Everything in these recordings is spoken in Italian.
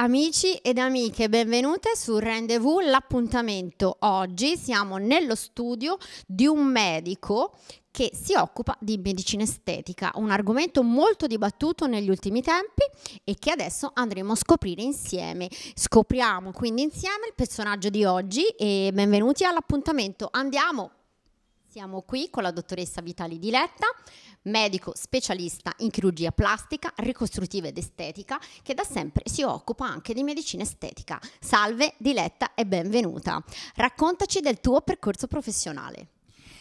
amici ed amiche, benvenute su Rendezvous, l'appuntamento. Oggi siamo nello studio di un medico che si occupa di medicina estetica, un argomento molto dibattuto negli ultimi tempi e che adesso andremo a scoprire insieme. Scopriamo quindi insieme il personaggio di oggi e benvenuti all'appuntamento. Andiamo! Siamo qui con la dottoressa Vitali Diletta, medico specialista in chirurgia plastica, ricostruttiva ed estetica, che da sempre si occupa anche di medicina estetica. Salve Diletta e benvenuta. Raccontaci del tuo percorso professionale.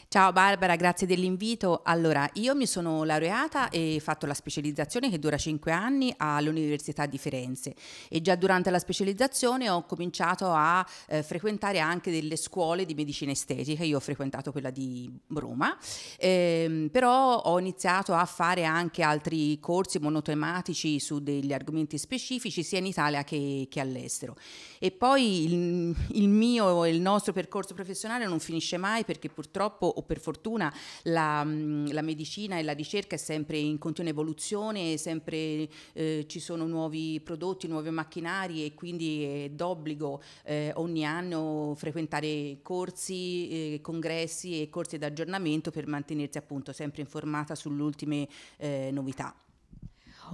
Ciao Barbara, grazie dell'invito. Allora, io mi sono laureata e ho fatto la specializzazione che dura 5 anni all'Università di Firenze e già durante la specializzazione ho cominciato a eh, frequentare anche delle scuole di medicina estetica, io ho frequentato quella di Roma, ehm, però ho iniziato a fare anche altri corsi monotematici su degli argomenti specifici sia in Italia che, che all'estero. E poi il, il mio e il nostro percorso professionale non finisce mai perché purtroppo o per fortuna la, mm, la, medicina e la ricerca è sempre in continua evoluzione, sempre eh, ci sono nuovi prodotti, nuovi macchinari e quindi è d'obbligo eh, ogni anno frequentare corsi, eh, congressi e corsi d'aggiornamento per mantenersi appunto sempre informata sulle ultime eh, novità.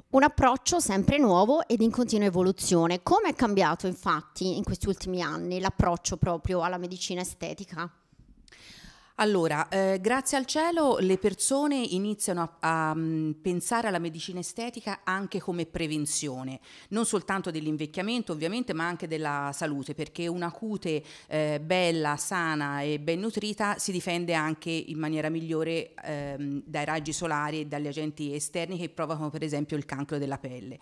Un approccio sempre nuovo ed in continua evoluzione. Come è cambiato infatti in questi ultimi anni l'approccio proprio alla medicina estetica? Allora, eh, grazie al cielo le persone iniziano a, a mh, mm, pensare alla medicina estetica anche come prevenzione, non soltanto dell'invecchiamento ovviamente, ma anche della salute, perché una cute eh, bella, sana e ben nutrita si difende anche in maniera migliore ehm, dai raggi solari e dagli agenti esterni che provocano per esempio il cancro della pelle.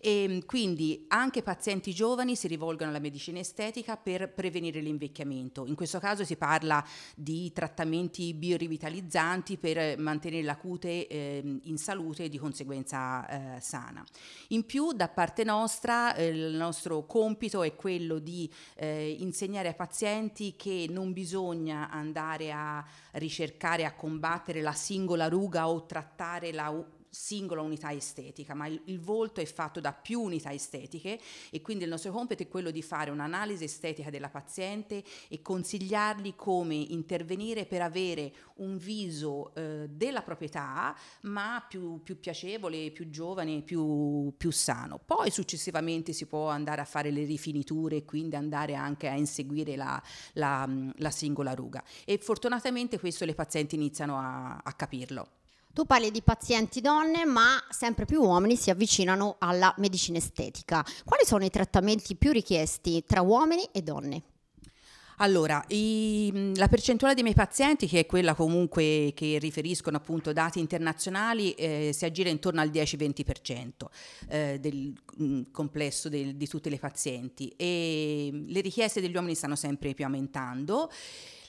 E, ehm, quindi anche pazienti giovani si rivolgono alla medicina estetica per prevenire l'invecchiamento. In questo caso si parla di trattamento trattamenti biorivitalizzanti per mantenere la cute eh, in salute e di conseguenza eh, sana. In più da parte nostra eh, il nostro compito è quello di eh, insegnare ai pazienti che non bisogna andare a ricercare, a combattere la singola ruga o trattare la singola unità estetica, ma il, il, volto è fatto da più unità estetiche e quindi il nostro compito è quello di fare un'analisi estetica della paziente e consigliargli come intervenire per avere un viso eh, della proprietà, ma più, più piacevole, più giovane, più, più sano. Poi successivamente si può andare a fare le rifiniture e quindi andare anche a inseguire la, la, la singola ruga. E fortunatamente questo le pazienti iniziano a, a capirlo. Tu parli di pazienti donne, ma sempre più uomini si avvicinano alla medicina estetica. Quali sono i trattamenti più richiesti tra uomini e donne? Allora, i, la percentuale dei miei pazienti, che è quella comunque che riferiscono appunto dati internazionali, eh, si aggira intorno al 10-20% eh, del mh, complesso del, di tutte le pazienti e le richieste degli uomini stanno sempre più aumentando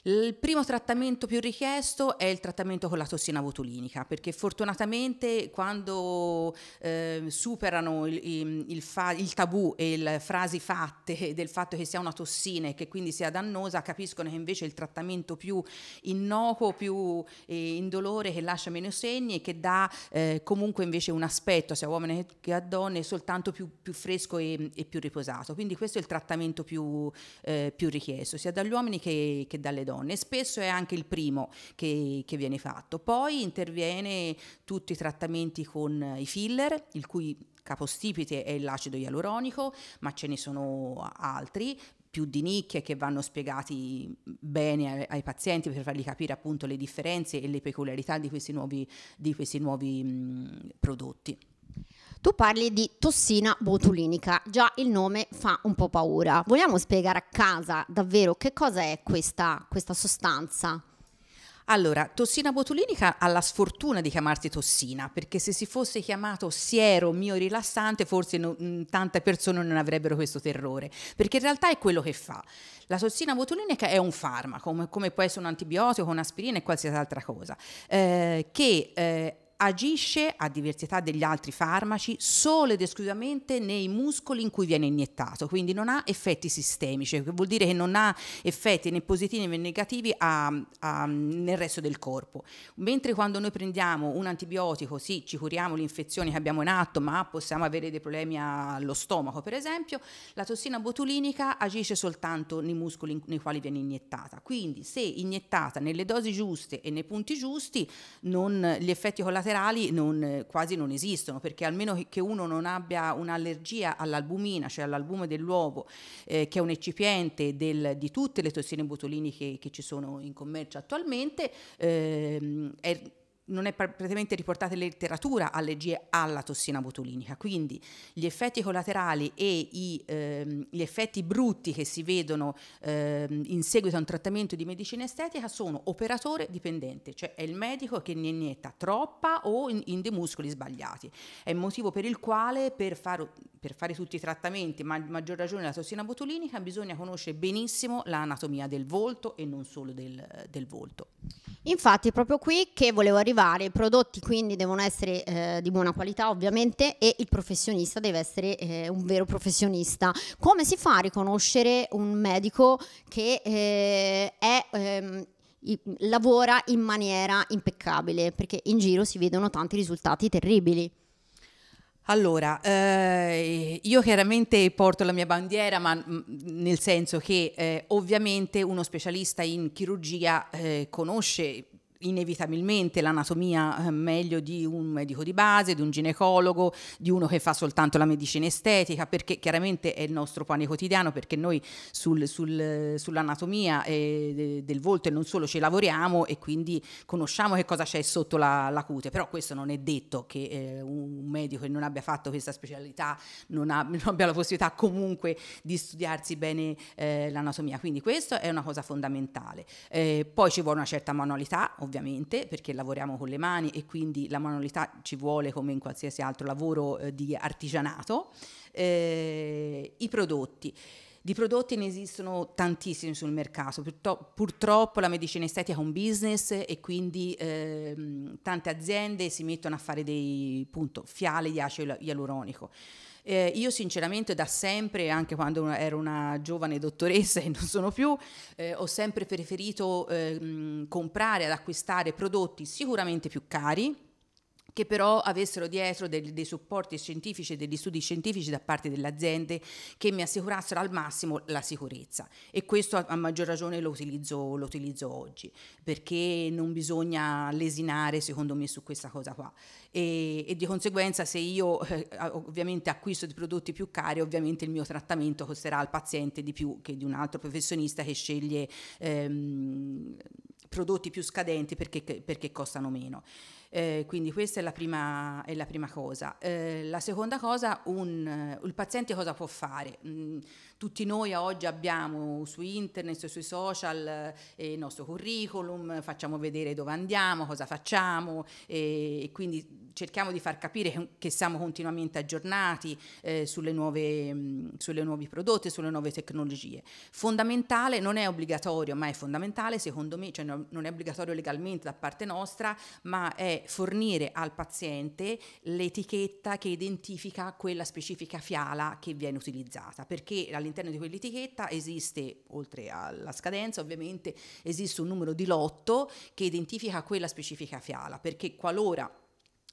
il primo trattamento più richiesto è il trattamento con la tossina botulinica, perché fortunatamente quando eh, superano il, il, il, fa, il, tabù e le frasi fatte del fatto che sia una tossina e che quindi sia dannosa, capiscono che invece il trattamento più innocuo, più eh, indolore, che lascia meno segni e che dà eh, comunque invece un aspetto, sia a uomini che a donne, soltanto più, più fresco e, e, più riposato. Quindi questo è il trattamento più, eh, più richiesto, sia dagli uomini che, che dalle donne donne, spesso è anche il primo che, che viene fatto. Poi interviene tutti i trattamenti con i filler, il cui capostipite è l'acido ialuronico, ma ce ne sono altri, più di nicchie che vanno spiegati bene ai, ai, pazienti per fargli capire appunto le differenze e le peculiarità di questi nuovi, di questi nuovi mh, prodotti. Tu parli di tossina botulinica, già il nome fa un po' paura. Vogliamo spiegare a casa davvero che cosa è questa, questa sostanza? Allora, tossina botulinica ha la sfortuna di chiamarsi tossina, perché se si fosse chiamato siero mio rilassante, forse no, mm, tante persone non avrebbero questo terrore, perché in realtà è quello che fa. La tossina botulinica è un farmaco, come, come può essere un antibiotico, un'aspirina e qualsiasi altra cosa, eh, che eh, agisce, a diversità degli altri farmaci, solo ed esclusivamente nei muscoli in cui viene iniettato, quindi non ha effetti sistemici, che vuol dire che non ha effetti né positivi né negativi a, a, nel resto del corpo. Mentre quando noi prendiamo un antibiotico, sì, ci curiamo l'infezione che abbiamo in atto, ma possiamo avere dei problemi allo stomaco, per esempio, la tossina botulinica agisce soltanto nei muscoli in, nei quali viene iniettata. Quindi se iniettata nelle dosi giuste e nei punti giusti, non, gli effetti collaterali collaterali non, eh, quasi non esistono, perché almeno che uno non abbia un'allergia all'albumina, cioè all'albume dell'uovo, eh, che è un eccipiente del, di tutte le tossine botulini che, che, ci sono in commercio attualmente, eh, è non è praticamente riportata in letteratura allergie alla tossina botulinica, quindi gli effetti collaterali e i, ehm, gli effetti brutti che si vedono ehm, in seguito a un trattamento di medicina estetica sono operatore dipendente, cioè è il medico che ne inietta troppa o in, in dei muscoli sbagliati. È il motivo per il quale per, far, per fare tutti i trattamenti, ma a maggior ragione la tossina botulinica, bisogna conoscere benissimo l'anatomia del volto e non solo del, del volto. Infatti proprio qui che volevo arrivare arrivare, i prodotti quindi devono essere eh, di buona qualità ovviamente e il professionista deve essere eh, un vero professionista. Come si fa a riconoscere un medico che eh, è... Ehm, lavora in maniera impeccabile perché in giro si vedono tanti risultati terribili. Allora, eh, io chiaramente porto la mia bandiera, ma mm, nel senso che eh, ovviamente uno specialista in chirurgia eh, conosce inevitabilmente l'anatomia eh, meglio di un medico di base, di un ginecologo, di uno che fa soltanto la medicina estetica, perché chiaramente è il nostro pane quotidiano, perché noi sul, sul, sull'anatomia eh, del volto e non solo ci lavoriamo e quindi conosciamo che cosa c'è sotto la, la cute, però questo non è detto che eh, un medico che non abbia fatto questa specialità non, ha, non abbia la possibilità comunque di studiarsi bene eh, l'anatomia, quindi questo è una cosa fondamentale. Eh, poi ci vuole una certa manualità, ovviamente perché lavoriamo con le mani e quindi la manualità ci vuole come in qualsiasi altro lavoro eh, di artigianato, eh, i prodotti. Di prodotti ne esistono tantissimi sul mercato, purtroppo la medicina estetica è un business e quindi ehm, tante aziende si mettono a fare dei appunto, fiale di acido ialuronico. Eh, io sinceramente da sempre, anche quando ero una giovane dottoressa e non sono più, eh, ho sempre preferito eh, comprare ad acquistare prodotti sicuramente più cari, che però avessero dietro dei, dei supporti scientifici e degli studi scientifici da parte delle aziende che mi assicurassero al massimo la sicurezza e questo a, a maggior ragione lo utilizzo, lo utilizzo, oggi perché non bisogna lesinare secondo me su questa cosa qua e, e di conseguenza se io eh, ovviamente acquisto di prodotti più cari ovviamente il mio trattamento costerà al paziente di più che di un altro professionista che sceglie ehm, prodotti più scadenti perché, perché costano meno. Eh, quindi questa è la prima, è la prima cosa. Eh, la seconda cosa, un, il paziente cosa può fare? Mm, tutti noi oggi abbiamo su internet, sui social eh, il nostro curriculum, facciamo vedere dove andiamo, cosa facciamo e quindi cerchiamo di far capire che siamo continuamente aggiornati eh, sulle nuove, mh, mm, sulle nuovi prodotti, sulle nuove tecnologie. Fondamentale, non è obbligatorio, ma è fondamentale secondo me, cioè non è obbligatorio legalmente da parte nostra, ma è fornire al paziente l'etichetta che identifica quella specifica fiala che viene utilizzata, perché all'interno di quell'etichetta esiste, oltre alla scadenza ovviamente, esiste un numero di lotto che identifica quella specifica fiala, perché qualora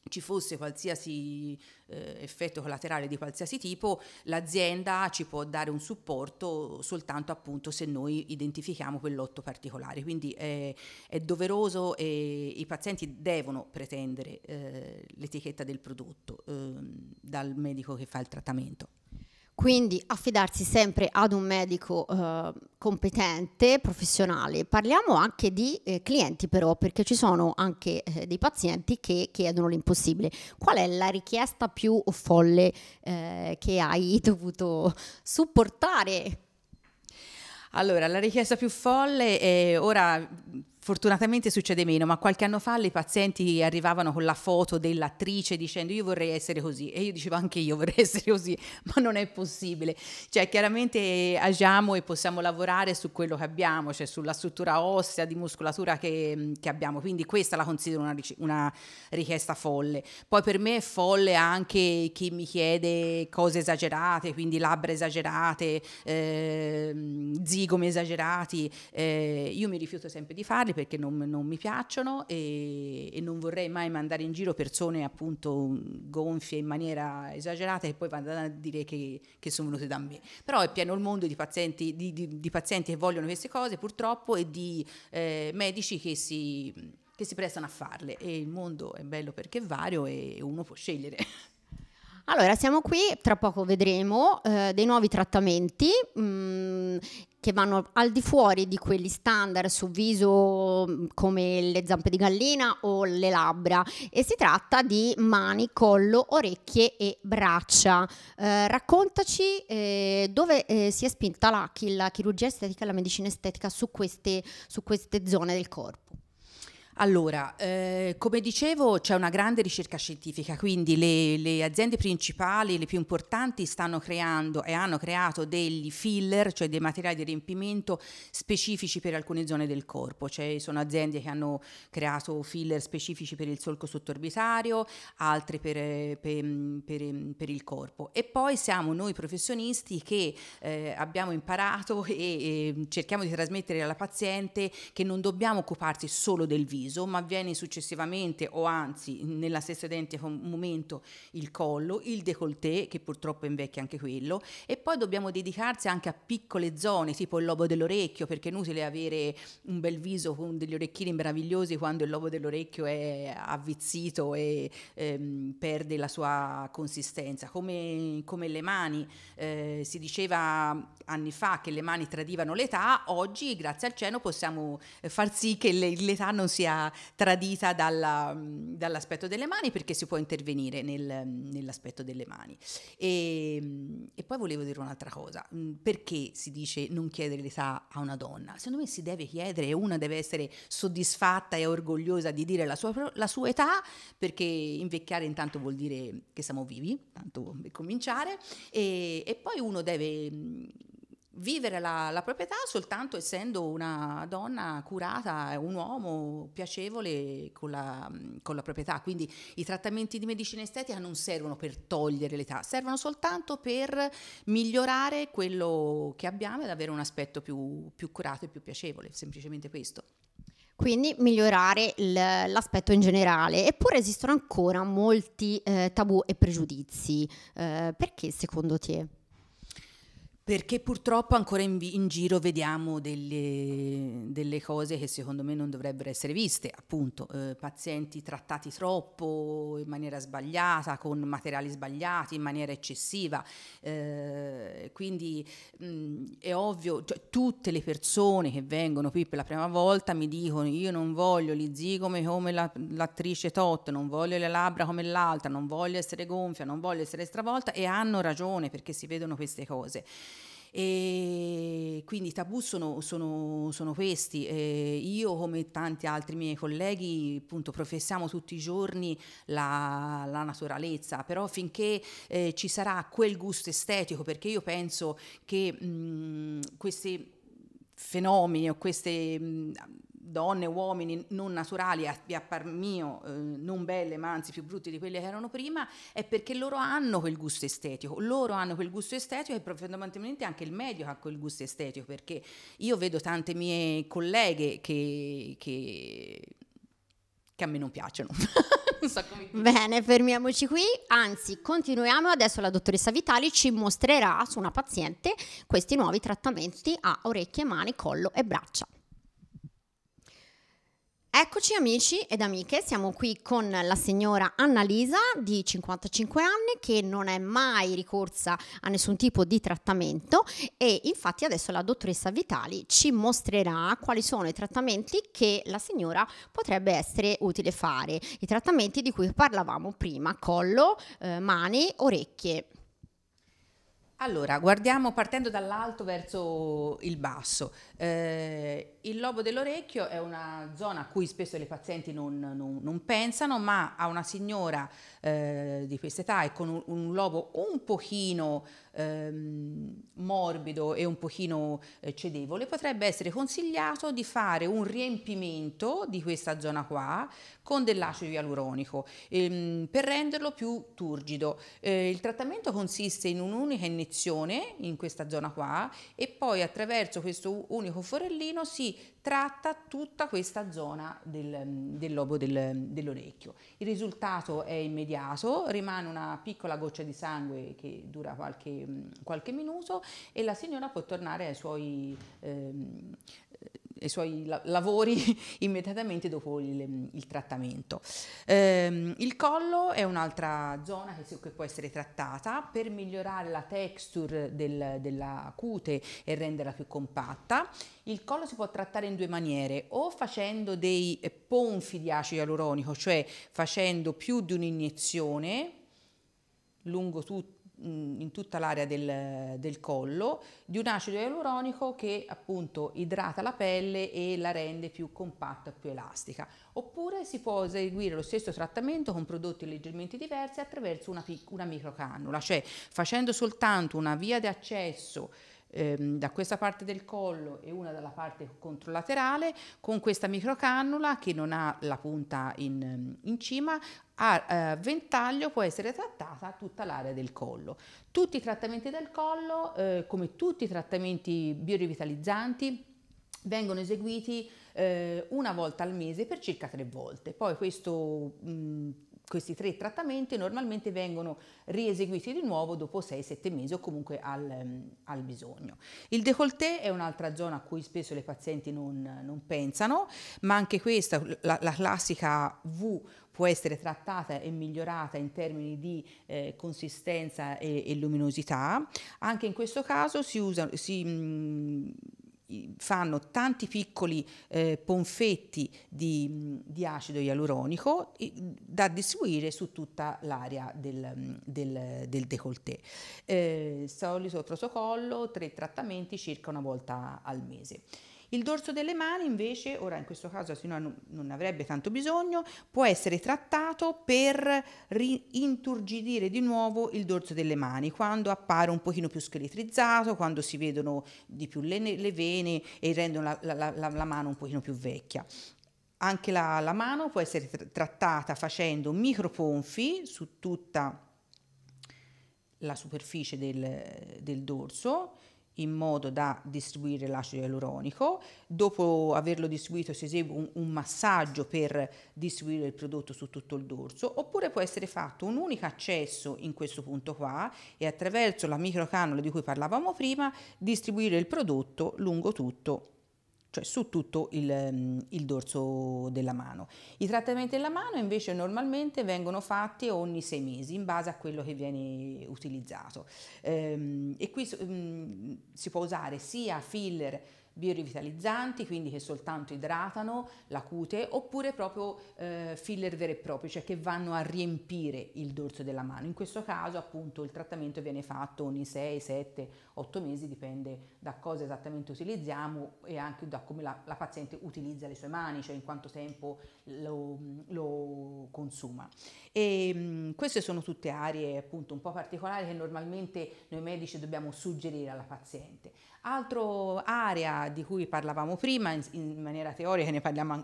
ci fosse qualsiasi eh, effetto collaterale di qualsiasi tipo, l'azienda ci può dare un supporto soltanto appunto se noi identifichiamo quel lotto particolare. Quindi è, è doveroso e i pazienti devono pretendere eh, l'etichetta del prodotto eh, dal medico che fa il trattamento. Quindi affidarsi sempre ad un medico eh, competente, professionale. Parliamo anche di eh, clienti però, perché ci sono anche eh, dei pazienti che chiedono l'impossibile. Qual è la richiesta più folle eh, che hai dovuto supportare? Allora, la richiesta più folle è ora Fortunatamente succede meno, ma qualche anno fa le pazienti arrivavano con la foto dell'attrice dicendo io vorrei essere così e io dicevo anche io vorrei essere così, ma non è possibile. Cioè chiaramente agiamo e possiamo lavorare su quello che abbiamo, cioè sulla struttura ossea, di muscolatura che, che abbiamo, quindi questa la considero una, una, richiesta folle. Poi per me è folle anche chi mi chiede cose esagerate, quindi labbra esagerate, eh, zigomi esagerati, eh, io mi rifiuto sempre di farli animali perché non, non mi piacciono e, e, non vorrei mai mandare in giro persone appunto gonfie in maniera esagerata e poi vanno a dire che, che sono venute da me. Però è pieno il mondo di pazienti, di, di, di pazienti che vogliono queste cose purtroppo e di eh, medici che si, che si prestano a farle e il mondo è bello perché è vario e uno può scegliere. Allora, siamo qui, tra poco vedremo eh, dei nuovi trattamenti mh, mm, che vanno al di fuori di quelli standard su viso mm, come le zampe di gallina o le labbra e si tratta di mani, collo, orecchie e braccia. Eh, raccontaci eh, dove eh, si è spinta la, la, chirurgia estetica e la medicina estetica su queste, su queste zone del corpo. Allora, eh, come dicevo, c'è una grande ricerca scientifica, quindi le, le, aziende principali, le più importanti, stanno creando e hanno creato degli filler, cioè dei materiali di riempimento specifici per alcune zone del corpo. Cioè, sono aziende che hanno creato filler specifici per il solco sottorbitario, altre per, eh, mm, per, per, mm, per il corpo. E poi siamo noi professionisti che eh, abbiamo imparato e, e mm, cerchiamo di trasmettere alla paziente che non dobbiamo occuparsi solo del viso all'inciso, ma avviene successivamente o anzi nella stessa identica momento il collo, il décolleté, che purtroppo invecchia anche quello, e poi dobbiamo dedicarsi anche a piccole zone, tipo il lobo dell'orecchio, perché è inutile avere un bel viso con degli orecchini meravigliosi quando il lobo dell'orecchio è avvizzito e ehm, perde la sua consistenza. Come, come le mani, eh, si diceva anni fa che le mani tradivano l'età, oggi grazie al cielo possiamo eh, far sì che l'età non sia tradita dalla, dall'aspetto delle mani perché si può intervenire nel, nell'aspetto delle mani. E, e, poi volevo dire un'altra cosa, perché si dice non chiedere l'età a una donna? Secondo me si deve chiedere, una deve essere soddisfatta e orgogliosa di dire la sua, la sua età, perché invecchiare intanto vuol dire che siamo vivi, tanto per cominciare, e, e poi uno deve vivere la, la, proprietà soltanto essendo una donna curata, un uomo piacevole con la, con la, proprietà. Quindi i trattamenti di medicina estetica non servono per togliere l'età, servono soltanto per migliorare quello che abbiamo ed avere un aspetto più, più curato e più piacevole, semplicemente questo. Quindi migliorare l'aspetto in generale. Eppure esistono ancora molti eh, tabù e pregiudizi. Eh, perché secondo te? Perché purtroppo ancora in, in giro vediamo delle, delle, cose che secondo me non dovrebbero essere viste, appunto eh, pazienti trattati troppo in maniera sbagliata, con materiali sbagliati, in maniera eccessiva. Eh, quindi mh, mm, è ovvio, cioè, tutte le persone che vengono qui per la prima volta mi dicono io non voglio gli zigomi come la, l'attrice Tot, non voglio le labbra come l'altra, non voglio essere gonfia, non voglio essere stravolta e hanno ragione perché si vedono queste cose. E quindi i tabù sono, sono, sono questi. E io come tanti altri miei colleghi appunto professiamo tutti i giorni la, la naturalezza, però finché eh, ci sarà quel gusto estetico, perché io penso che mh, mm, questi fenomeni o queste... Mh, mm, donne uomini non naturali, a, par mio, eh, non belle, ma anzi più brutte di quelle che erano prima, è perché loro hanno quel gusto estetico. Loro hanno quel gusto estetico e profondamente anche il medio ha quel gusto estetico, perché io vedo tante mie colleghe che, che, che a me non piacciono. So Bene, fermiamoci qui. Anzi, continuiamo. Adesso la dottoressa Vitali ci mostrerà su una paziente questi nuovi trattamenti a orecchie, mani, collo e braccia. Eccoci amici ed amiche, siamo qui con la signora Annalisa di 55 anni che non è mai ricorsa a nessun tipo di trattamento e infatti adesso la dottoressa Vitali ci mostrerà quali sono i trattamenti che la signora potrebbe essere utile fare, i trattamenti di cui parlavamo prima, collo, eh, mani, orecchie. Allora, guardiamo partendo dall'alto verso il basso. Eh, il lobo dell'orecchio è una zona a cui spesso le pazienti non, non, non pensano, ma a una signora eh, di questa età e con un, un lobo un pochino ehm, morbido e un pochino eh, cedevole, potrebbe essere consigliato di fare un riempimento di questa zona qua con dell'acido ialuronico ehm, per renderlo più turgido. Eh, il trattamento consiste in un'unica iniezione in questa zona qua e poi attraverso questo unico forellino si tratta tutta questa zona del, del lobo del, dell'orecchio. Il risultato è immediato, rimane una piccola goccia di sangue che dura qualche Mm, qualche, minuto e la signora può tornare ai suoi, ehm, ai suoi lavori immediatamente dopo il, mm, il trattamento. Ehm, il collo è un'altra zona che, si, che, può essere trattata per migliorare la texture del, della cute e renderla più compatta. Il collo si può trattare in due maniere, o facendo dei ponfi di acido ialuronico, cioè facendo più di un'iniezione lungo tutto in tutta l'area del, del, collo di un acido ialuronico che appunto idrata la pelle e la rende più compatta, più elastica. Oppure si può eseguire lo stesso trattamento con prodotti leggermente diversi attraverso una, una microcannula, cioè facendo soltanto una via di accesso ehm, da questa parte del collo e una dalla parte controlaterale con questa microcannula che non ha la punta in, in cima a eh, ventaglio può essere trattata tutta l'area del collo. Tutti i trattamenti del collo, eh, come tutti i trattamenti biorivitalizzanti vengono eseguiti eh, una volta al mese per circa tre volte. Poi questo mh, questi tre trattamenti normalmente vengono rieseguiti di nuovo dopo 6-7 mesi o comunque al, ehm, al, bisogno. Il décolleté è un'altra zona a cui spesso le pazienti non, non pensano, ma anche questa, la, la, classica V, può essere trattata e migliorata in termini di eh, consistenza e, e, luminosità. Anche in questo caso si usa... Si, mh, mm, fanno tanti piccoli eh, ponfetti di, di, acido ialuronico da distribuire su tutta l'area del, del, del décolleté. Eh, solito protocollo, tre trattamenti circa una volta al mese. Il dorso delle mani invece, ora in questo caso se non avrebbe tanto bisogno, può essere trattato per inturgidire di nuovo il dorso delle mani quando appare un pochino più scheletrizzato, quando si vedono di più le, le vene e rendono la, la, la, la mano un pochino più vecchia. Anche la, la, mano può essere trattata facendo microponfi su tutta la superficie del, del dorso in modo da distribuire l'acido ialuronico, dopo averlo distribuito si esegue un, un, massaggio per distribuire il prodotto su tutto il dorso, oppure può essere fatto un unico accesso in questo punto qua e attraverso la microcannula di cui parlavamo prima distribuire il prodotto lungo tutto cioè su tutto il, mm, il, dorso della mano. I trattamenti della mano invece normalmente vengono fatti ogni sei mesi in base a quello che viene utilizzato ehm, e qui mm, si può usare sia filler biorivitalizzanti, quindi che soltanto idratano la cute, oppure proprio eh, filler veri e propri, cioè che vanno a riempire il dorso della mano. In questo caso appunto il trattamento viene fatto ogni 6, 7, 8 mesi, dipende da cosa esattamente utilizziamo e anche da come la, la paziente utilizza le sue mani, cioè in quanto tempo lo, lo consuma. E, mh, mm, queste sono tutte aree appunto un po' particolari che normalmente noi medici dobbiamo suggerire alla paziente. Altro area di cui parlavamo prima in, in maniera teorica, ne parliamo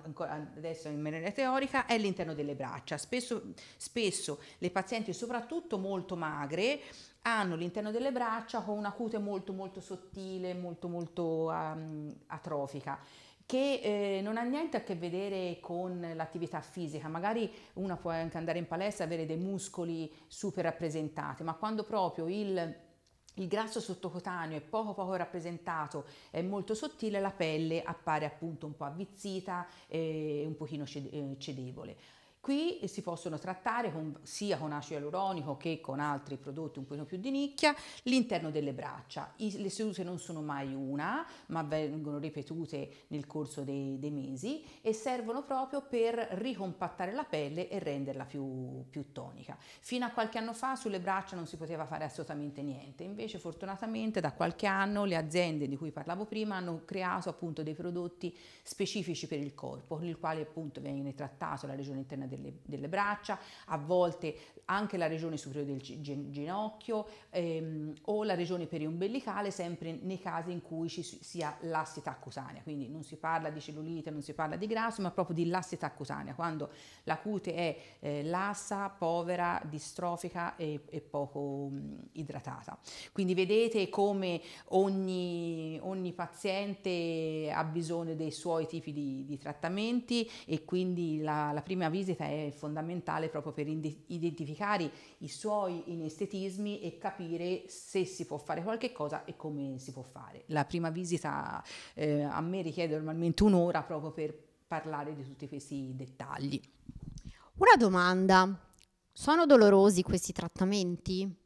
adesso in maniera teorica, è l'interno delle braccia. Spesso, spesso le pazienti, soprattutto molto magre, hanno l'interno delle braccia con una cute molto molto sottile, molto molto um, atrofica che eh, non ha niente a che vedere con l'attività fisica, magari una può anche andare in palestra e avere dei muscoli super rappresentati, ma quando proprio il il grasso sottocotaneo è poco poco rappresentato, è molto sottile, la pelle appare appunto un po' avvizzita e un pochino eh, cedevole. Qui si possono trattare con, sia con acido ialuronico che con altri prodotti un po' più di nicchia l'interno delle braccia. I, le sedute non sono mai una, ma vengono ripetute nel corso dei, dei mesi e servono proprio per ricompattare la pelle e renderla più, più, tonica. Fino a qualche anno fa sulle braccia non si poteva fare assolutamente niente, invece fortunatamente da qualche anno le aziende di cui parlavo prima hanno creato appunto dei prodotti specifici per il corpo, con il quale appunto viene trattato la regione interna delle, delle, braccia, a volte anche la regione superiore del ginocchio ehm, o la regione periombellicale, sempre nei casi in cui ci sia lassità cutanea. Quindi non si parla di cellulite, non si parla di grasso, ma proprio di lassità cutanea, quando la cute è eh, lassa, povera, distrofica e, e poco mh, mm, idratata. Quindi vedete come ogni, ogni, paziente ha bisogno dei suoi tipi di, di trattamenti e quindi la, la prima visita vita è fondamentale proprio per identificare i suoi inestetismi e capire se si può fare qualche cosa e come si può fare. La prima visita eh, a me richiede normalmente un'ora proprio per parlare di tutti questi dettagli. Una domanda, sono dolorosi questi trattamenti?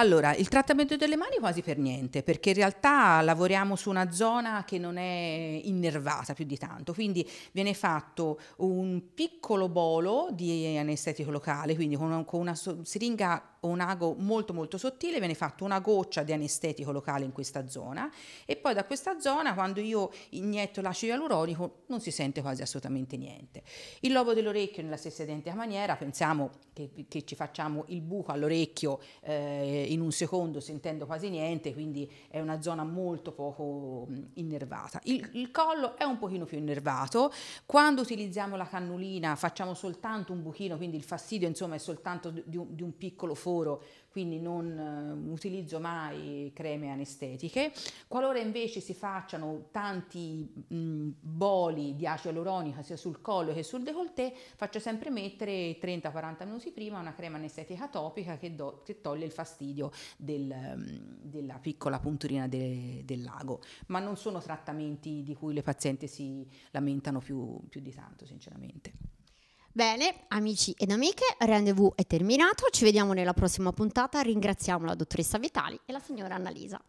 Allora, il trattamento delle mani quasi per niente, perché in realtà lavoriamo su una zona che non è innervata più di tanto, quindi viene fatto un piccolo bolo di anestetico locale, quindi con una, con una siringa o un ago molto molto sottile viene fatta una goccia di anestetico locale in questa zona e poi da questa zona quando io inietto l'acido ialuronico non si sente quasi assolutamente niente. Il lobo dell'orecchio nella stessa identica maniera, pensiamo che, che ci facciamo il buco all'orecchio eh, in un secondo sentendo quasi niente, quindi è una zona molto poco mm, innervata. Il, il collo è un pochino più innervato, quando utilizziamo la cannulina facciamo soltanto un buchino, quindi il fastidio insomma è soltanto di un, di un piccolo foro quindi non eh, utilizzo mai creme anestetiche. Qualora invece si facciano tanti mh, boli di acido ialuronico sia sul collo che sul décolleté, faccio sempre mettere 30-40 minuti prima una crema anestetica topica che, do, che toglie il fastidio del, della piccola punturina de, del lago, ma non sono trattamenti di cui le pazienti si lamentano più, più di tanto, sinceramente. Bene, amici ed amiche, rendezvous è terminato. Ci vediamo nella prossima puntata. Ringraziamo la dottoressa Vitali e la signora Annalisa.